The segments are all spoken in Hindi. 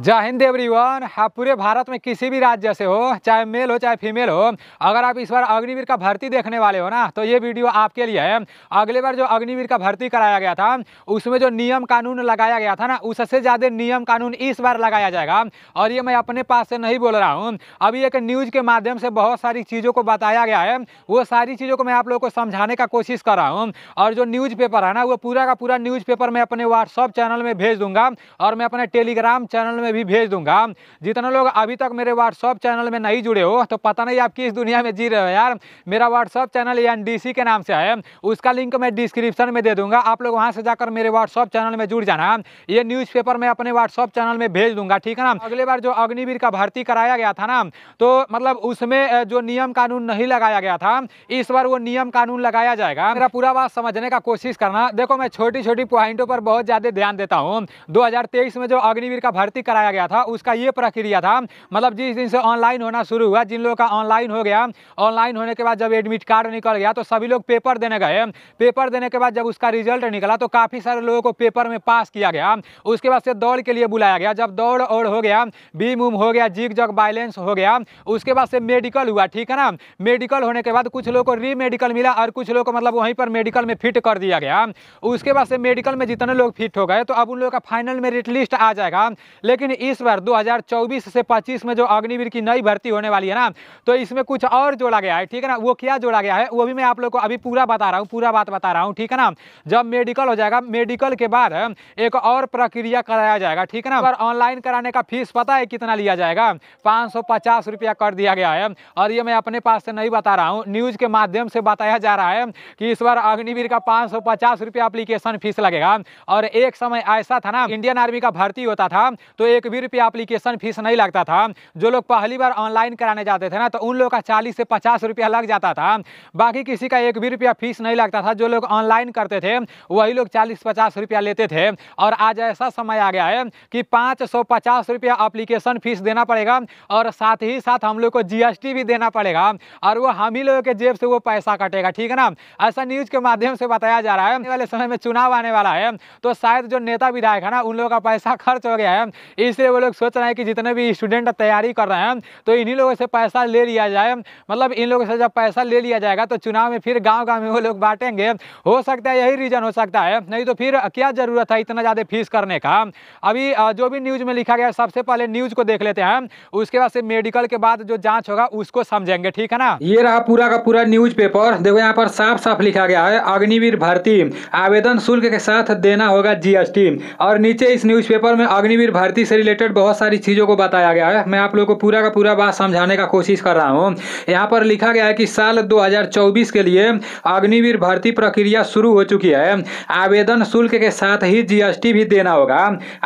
जय हिंद एवरीवन आप पूरे भारत में किसी भी राज्य से हो चाहे मेल हो चाहे फीमेल हो अगर आप इस बार अग्निवीर का भर्ती देखने वाले हो ना तो ये वीडियो आपके लिए है अगले बार जो अग्निवीर का भर्ती कराया गया था उसमें जो नियम कानून लगाया गया था ना उससे ज़्यादा नियम कानून इस बार लगाया जाएगा और ये मैं अपने पास से नहीं बोल रहा हूँ अभी एक न्यूज़ के माध्यम से बहुत सारी चीज़ों को बताया गया है वो सारी चीज़ों को मैं आप लोग को समझाने का कोशिश कर रहा हूँ और जो न्यूज़ पेपर है ना वो पूरा का पूरा न्यूज़ पेपर मैं अपने व्हाट्सअप चैनल में भेज दूँगा और मैं अपने टेलीग्राम चैनल में भी भेज दूंगा जितने लोग अभी तक मेरे व्हाट्सअप चैनल में नहीं जुड़े हो तो पता नहीं आप किस दुनिया में जी रहे हो यार मेरा व्हाट्सअप चैनल एन के नाम से है उसका लिंक मैं डिस्क्रिप्शन में दे दूंगा आप लोग वहाँ से जाकर मेरे व्हाट्सअप चैनल में जुड़ जाना ये न्यूज़पेपर मैं अपने व्हाट्सअप चैनल में भेज दूंगा ठीक है ना अगले बार जो अग्निवीर का भर्ती कराया गया था ना तो मतलब उसमें जो नियम कानून नहीं लगाया गया था इस बार वो नियम कानून लगाया जाएगा मेरा पूरा बात समझने का कोशिश करना देखो मैं छोटी छोटी पॉइंटों पर बहुत ज़्यादा ध्यान देता हूँ दो में जो अग्निवीर का भर्ती कराया गया था उसका ये प्रक्रिया था मतलब जिस दिन से ऑनलाइन होना शुरू हुआ जिन लोगों का ऑनलाइन हो गया ऑनलाइन होने के बाद जब एडमिट कार्ड निकल गया तो सभी लोग पेपर देने गए पेपर देने के बाद जब उसका रिजल्ट निकला तो काफ़ी सारे लोगों को पेपर में पास किया गया उसके बाद से दौड़ के लिए बुलाया गया जब दौड़ और हो गया बीम उम हो गया जिग जग बैलेंस हो गया उसके बाद से मेडिकल हुआ ठीक है ना मेडिकल होने के बाद कुछ लोगों को री मेडिकल मिला और कुछ लोगों को मतलब वहीं पर मेडिकल में फिट कर दिया गया उसके बाद से मेडिकल में जितने लोग फिट हो गए तो अब उन लोगों का फाइनल मेरिट लिस्ट आ जाएगा लेकिन लेकिन इस बार 2024 से 25 में जो अग्निवीर की नई भर्ती होने वाली है ना तो इसमें कुछ और जोड़ा गया है ठीक है ना वो क्या जोड़ा गया है वो भी मैं आप लोग को अभी पूरा बता रहा हूँ पूरा बात बता रहा हूँ ठीक है ना जब मेडिकल हो जाएगा मेडिकल के बाद एक और प्रक्रिया कराया जाएगा ठीक है ना और ऑनलाइन कराने का फीस पता है कितना लिया जाएगा पाँच रुपया कर दिया गया है और ये मैं अपने पास से नहीं बता रहा हूँ न्यूज़ के माध्यम से बताया जा रहा है कि इस बार अग्निवीर का पाँच रुपया अप्लीकेशन फीस लगेगा और एक समय ऐसा था ना इंडियन आर्मी का भर्ती होता था तो एक भी रुपया अप्लीकेशन फीस नहीं लगता था जो लोग पहली बार ऑनलाइन कराने जाते थे ना तो उन लोगों का चालीस से पचास रुपया लग जाता था बाकी किसी का एक भी रुपया फीस नहीं लगता था जो लोग ऑनलाइन करते थे वही लोग चालीस पचास रुपया लेते थे और आज ऐसा समय आ गया है कि पाँच सौ पचास रुपया अप्लीकेशन फीस देना पड़ेगा और साथ ही साथ हम लोग को जीएसटी भी देना पड़ेगा और वो हम ही लोगों के जेब से वो पैसा कटेगा ठीक है ना ऐसा न्यूज़ के माध्यम से बताया जा रहा है वाले समय में चुनाव आने वाला है तो शायद जो नेता विधायक है ना उन लोगों का पैसा खर्च हो गया है इसलिए वो लोग सोच रहे हैं कि जितने भी स्टूडेंट तैयारी कर रहे हैं तो इन्हीं लोगों से पैसा ले लिया जाए मतलब इन लोगों से जब पैसा ले लिया जाएगा तो चुनाव में फिर गाँव गाँव में वो लोग बांटेंगे हो सकता है यही रीज़न हो सकता है नहीं तो फिर क्या ज़रूरत है इतना ज़्यादा फीस करने का अभी जो भी न्यूज़ में लिखा गया सबसे पहले न्यूज़ को देख लेते हैं उसके बाद से मेडिकल के बाद जो जाँच होगा उसको समझेंगे ठीक है ना ये रहा पूरा का पूरा न्यूज पेपर देखो यहाँ पर साफ साफ लिखा गया है अग्निवीर भर्ती आवेदन शुल्क के साथ देना होगा जीएसटी और नीचे इस न्यूज पेपर में अग्निवीर भर्ती से रिलेटेड बहुत सारी चीज़ों को बताया गया है मैं आप लोगों को पूरा का पूरा बात समझाने का कोशिश कर रहा हूँ यहाँ पर लिखा गया है कि साल 2024 के लिए अग्निवीर भर्ती प्रक्रिया शुरू हो चुकी है आवेदन शुल्क के साथ ही जीएसटी भी देना होगा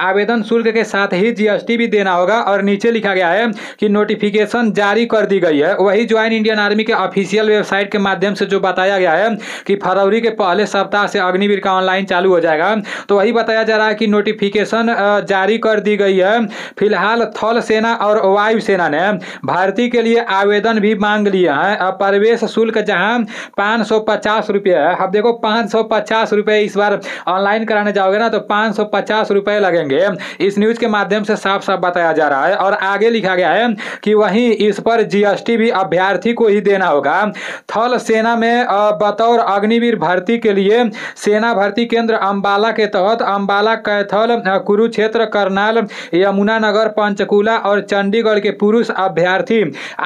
आवेदन शुल्क के साथ ही जी भी देना होगा और नीचे लिखा गया है कि नोटिफिकेशन जारी कर दी गई है वही ज्वाइन इंडियन आर्मी के ऑफिशियल वेबसाइट के माध्यम से जो बताया गया है कि फरवरी के पहले सप्ताह से अग्निवीर का ऑनलाइन चालू हो जाएगा तो वही बताया जा रहा है कि नोटिफिकेशन जारी कर दी गई रही है फिलहाल थल सेना और वायुसेना ने भर्ती के लिए आवेदन भी मांग लिए हैं अब प्रवेश शुल्क जहां पाँच सौ पचास रुपये है अब देखो पाँच सौ पचास रुपये इस बार ऑनलाइन कराने जाओगे ना तो पाँच सौ पचास रुपये लगेंगे इस न्यूज़ के माध्यम से साफ साफ बताया जा रहा है और आगे लिखा गया है कि वहीं इस पर जी भी अभ्यर्थी को ही देना होगा थल सेना में बतौर अग्निवीर भर्ती के लिए सेना भर्ती केंद्र अम्बाला के तहत अम्बाला कैथल कुरुक्षेत्र करनाल यमुनानगर पंचकूला और चंडीगढ़ के पुरुष अभ्यर्थी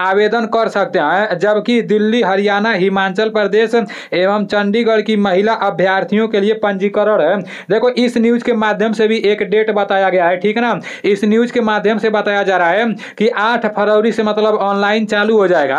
आवेदन कर सकते हैं जबकि दिल्ली हरियाणा हिमाचल प्रदेश एवं चंडीगढ़ की महिला अभ्यर्थियों के लिए पंजीकरण है देखो इस न्यूज के माध्यम से भी एक डेट बताया गया है ठीक है ना इस न्यूज के माध्यम से बताया जा रहा है कि आठ फरवरी से मतलब ऑनलाइन चालू हो जाएगा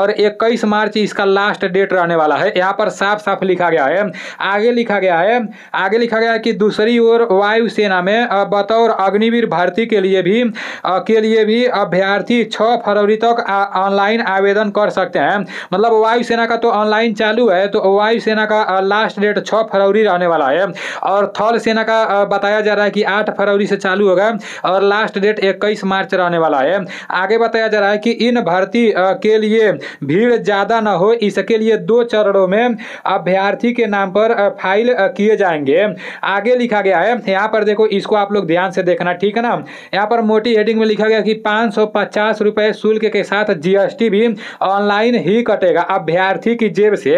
और इक्कीस मार्च इसका लास्ट डेट रहने वाला है यहाँ पर साफ साफ लिखा गया है आगे लिखा गया है आगे लिखा गया है कि दूसरी ओर वायुसेना में बतौर अग्निवीर भर्ती के लिए भी आ, के लिए भी अभ्यर्थी छः फरवरी तक ऑनलाइन आवेदन कर सकते हैं मतलब वायुसेना का तो ऑनलाइन चालू है तो वायुसेना का लास्ट डेट छः फरवरी रहने वाला है और थल सेना का बताया जा रहा है कि आठ फरवरी से चालू होगा और लास्ट डेट इक्कीस मार्च रहने वाला है आगे बताया जा रहा है कि इन भर्ती के लिए भीड़ ज़्यादा न हो इसके लिए दो चरणों में अभ्यर्थी के नाम पर फाइल किए जाएंगे आगे लिखा गया है यहाँ पर देखो इसको आप लोग ध्यान से देखना ठीक है है ना यहाँ पर मोटी हेडिंग में लिखा गया कि पाँच सौ पचास रुपये शुल्क के साथ जीएसटी भी ऑनलाइन ही कटेगा अभ्यर्थी की जेब से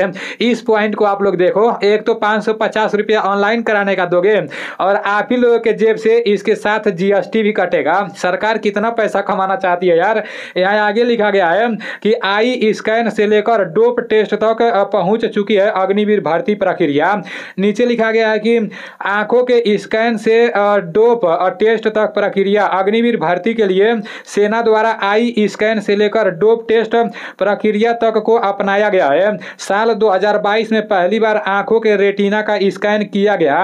इस पॉइंट को आप लोग देखो एक तो पाँच सौ पचास रुपये ऑनलाइन कराने का दोगे और आप ही लोगों के जेब से इसके साथ जीएसटी भी कटेगा सरकार कितना पैसा कमाना चाहती है यार यहाँ आगे लिखा गया है कि आई स्कैन से लेकर डोप टेस्ट तक पहुँच चुकी है अग्निवीर भर्ती प्रक्रिया नीचे लिखा गया है कि आंखों के स्कैन से डोप टेस्ट तक प्रक्रिया अग्निवीर भर्ती के लिए सेना द्वारा आई स्कैन से लेकर डोप टेस्ट प्रक्रिया तक को अपनाया गया है साल 2022 में पहली बार आंखों के रेटिना का स्कैन किया गया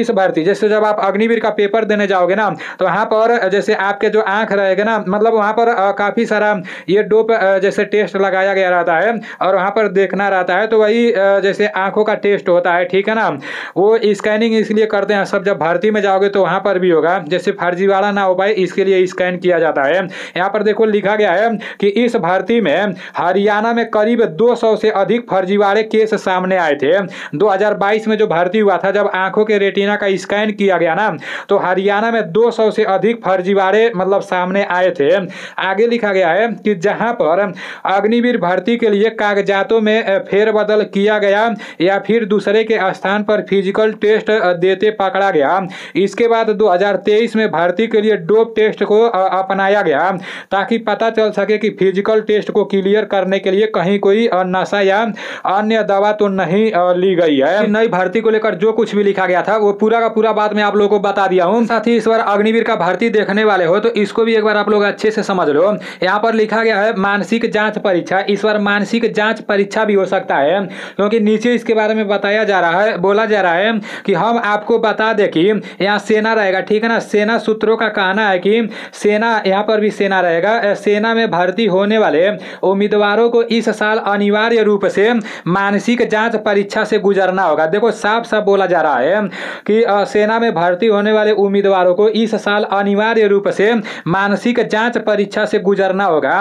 इस भर्ती जैसे जब आप अग्निवीर का पेपर देने जाओगे ना तो वहाँ पर जैसे आपके जो आँख रहेगा ना मतलब वहाँ पर काफ़ी सारा ये डोप जैसे टेस्ट लगाया गया रहता है और वहाँ पर देखना रहता है तो वही जैसे आँखों का टेस्ट होता है ठीक है ना वो स्कैनिंग इसलिए करते हैं सब जब भर्ती में जाओगे तो वहाँ पर भी होगा जैसे फर्जी बंटवारा ना हो पाए इसके लिए स्कैन किया जाता है यहाँ पर देखो लिखा गया है कि इस भर्ती में हरियाणा में करीब 200 से अधिक फर्जीवाड़े केस सामने आए थे 2022 में जो भर्ती हुआ था जब आंखों के रेटिना का स्कैन किया गया ना तो हरियाणा में 200 से अधिक फर्जीवाड़े मतलब सामने आए थे आगे लिखा गया है कि जहां पर अग्निवीर भर्ती के लिए कागजातों में फेरबदल किया गया या फिर दूसरे के स्थान पर फिजिकल टेस्ट देते पकड़ा गया इसके बाद 2023 में भर्ती भर्ती के लिए डोप टेस्ट को अपनाया गया ताकि पता चल सके कि फिजिकल टेस्ट को क्लियर करने के लिए कहीं कोई नशा या अन्य दवा तो नहीं ली गई है नई भर्ती को लेकर जो कुछ भी लिखा गया था वो पूरा का पूरा बात मैं आप लोगों को बता दिया हूँ साथ ही इस बार अग्निवीर का भर्ती देखने वाले हो तो इसको भी एक बार आप लोग अच्छे से समझ लो यहाँ पर लिखा गया है मानसिक जांच परीक्षा इस बार मानसिक जांच परीक्षा भी हो सकता है क्योंकि नीचे इसके बारे में बताया जा रहा है बोला जा रहा है कि हम आपको बता दे कि यहाँ सेना रहेगा ठीक है ना सेना सूत्रों सूत्रों का कहना है कि सेना यहाँ पर भी सेना रहेगा सेना में भर्ती होने वाले उम्मीदवारों को इस साल अनिवार्य रूप से मानसिक जांच परीक्षा से गुजरना होगा देखो साफ साफ बोला जा रहा है कि सेना में भर्ती होने वाले उम्मीदवारों को इस साल अनिवार्य रूप से मानसिक जांच परीक्षा से गुजरना होगा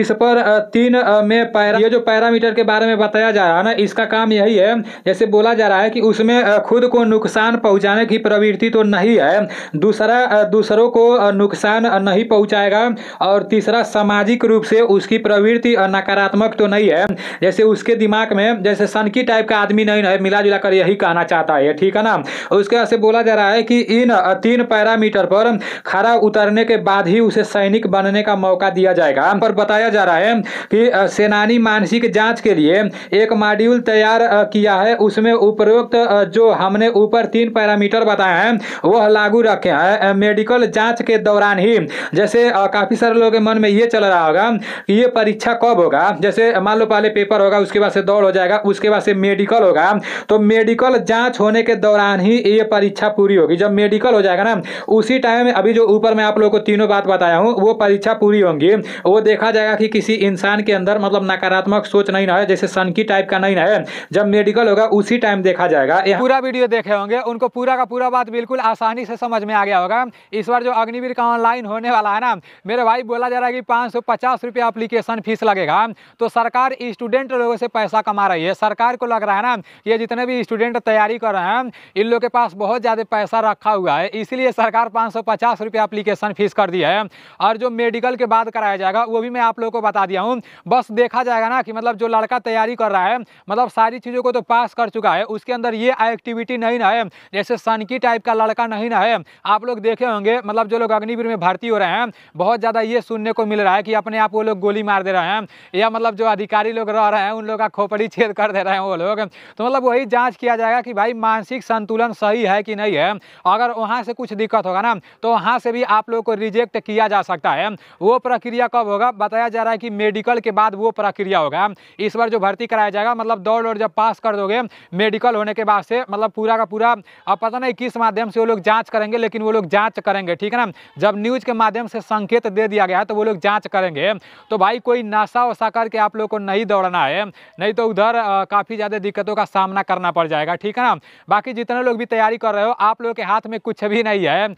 इस पर तीन में पैरा ये जो पैरामीटर के बारे में बताया जा रहा है ना इसका काम यही है जैसे बोला जा रहा है कि उसमें खुद को नुकसान पहुंचाने की प्रवृत्ति तो नहीं है दूसरा दूसरा दूसरों को नुकसान नहीं पहुंचाएगा और तीसरा सामाजिक रूप से उसकी प्रवृत्ति नकारात्मक तो नहीं है जैसे उसके दिमाग में जैसे सनकी टाइप का आदमी नहीं है मिला जुला कर यही कहना चाहता है ठीक है ना उसके बाद बोला जा रहा है कि इन तीन पैरामीटर पर खड़ा उतरने के बाद ही उसे सैनिक बनने का मौका दिया जाएगा पर बताया जा रहा है कि सेनानी मानसिक जांच के लिए एक मॉड्यूल तैयार किया है उसमें उपरोक्त जो हमने ऊपर तीन पैरामीटर बताए हैं वह लागू रखे हैं मेडिकल मेडिकल जांच के दौरान ही जैसे काफ़ी सारे लोगों के मन में ये चल रहा होगा कि ये परीक्षा कब होगा जैसे मान लो पहले पेपर होगा उसके बाद से दौड़ हो जाएगा उसके बाद से मेडिकल होगा तो मेडिकल जांच होने के दौरान ही ये परीक्षा पूरी होगी जब मेडिकल हो जाएगा ना उसी टाइम अभी जो ऊपर मैं आप लोगों को तीनों बात बताया हूँ वो परीक्षा पूरी होंगी वो देखा जाएगा कि किसी इंसान के अंदर मतलब नकारात्मक सोच नहीं ना है जैसे सनकी टाइप का नहीं ना है जब मेडिकल होगा उसी टाइम देखा जाएगा पूरा वीडियो देखे होंगे उनको पूरा का पूरा बात बिल्कुल आसानी से समझ में आ गया होगा इस बार जो अग्निवीर का ऑनलाइन होने वाला है ना मेरे भाई बोला जा रहा है कि पाँच सौ पचास रुपये अप्लीकेशन फीस लगेगा तो सरकार स्टूडेंट लोगों से पैसा कमा रही है सरकार को लग रहा है ना ये जितने भी स्टूडेंट तैयारी कर रहे हैं इन लोग के पास बहुत ज़्यादा पैसा रखा हुआ है इसीलिए सरकार पाँच सौ पचास अप्लीकेशन फीस कर दी है और जो मेडिकल के बाद कराया जाएगा वो भी मैं आप लोगों को बता दिया हूँ बस देखा जाएगा ना कि मतलब जो लड़का तैयारी कर रहा है मतलब सारी चीज़ों को तो पास कर चुका है उसके अंदर ये एक्टिविटी नहीं ना है जैसे सनकी टाइप का लड़का नहीं ना है आप लोग देखे होंगे मतलब जो लोग अग्निवीर में भर्ती हो रहे हैं बहुत ज़्यादा ये सुनने को मिल रहा है कि अपने आप वो लोग गोली मार दे रहे हैं या मतलब जो अधिकारी लोग रह रहे हैं उन लोग का खोपड़ी छेद कर दे रहे हैं वो लोग तो मतलब वही जाँच किया जाएगा कि भाई मानसिक संतुलन सही है कि नहीं है अगर वहाँ से कुछ दिक्कत होगा ना तो वहाँ से भी आप लोगों को रिजेक्ट किया जा सकता है वो प्रक्रिया कब होगा बताया जा रहा है कि मेडिकल के बाद वो प्रक्रिया होगा इस बार जो भर्ती कराया जाएगा मतलब दौड़ और जब पास कर दोगे मेडिकल होने के बाद से मतलब पूरा का पूरा अब पता नहीं किस माध्यम से वो लोग जांच करेंगे लेकिन वो लोग जाँच करेंगे करेंगे ठीक है ना जब न्यूज़ के माध्यम से संकेत दे दिया गया है तो वो लोग जांच करेंगे तो भाई कोई नशा वशा करके आप लोग को नहीं दौड़ना है नहीं तो उधर काफ़ी ज़्यादा दिक्कतों का सामना करना पड़ जाएगा ठीक है ना बाकी जितने लोग भी तैयारी कर रहे हो आप लोग के हाथ में कुछ भी नहीं है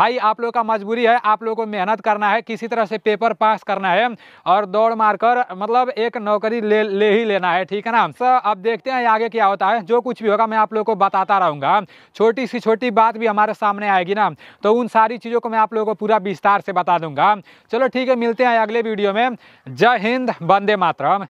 भाई आप लोग का मजबूरी है आप लोग को मेहनत करना है किसी तरह से पेपर पास करना है और दौड़ मार कर मतलब एक नौकरी ले ले ही लेना है ठीक है ना सर तो अब देखते हैं आगे क्या होता है जो कुछ भी होगा मैं आप लोग को बताता रहूँगा छोटी सी छोटी बात भी हमारे सामने आएगी ना तो उन सारी सारी चीज़ों को मैं आप लोगों को पूरा विस्तार से बता दूंगा चलो ठीक है मिलते हैं अगले वीडियो में जय हिंद वंदे मातरम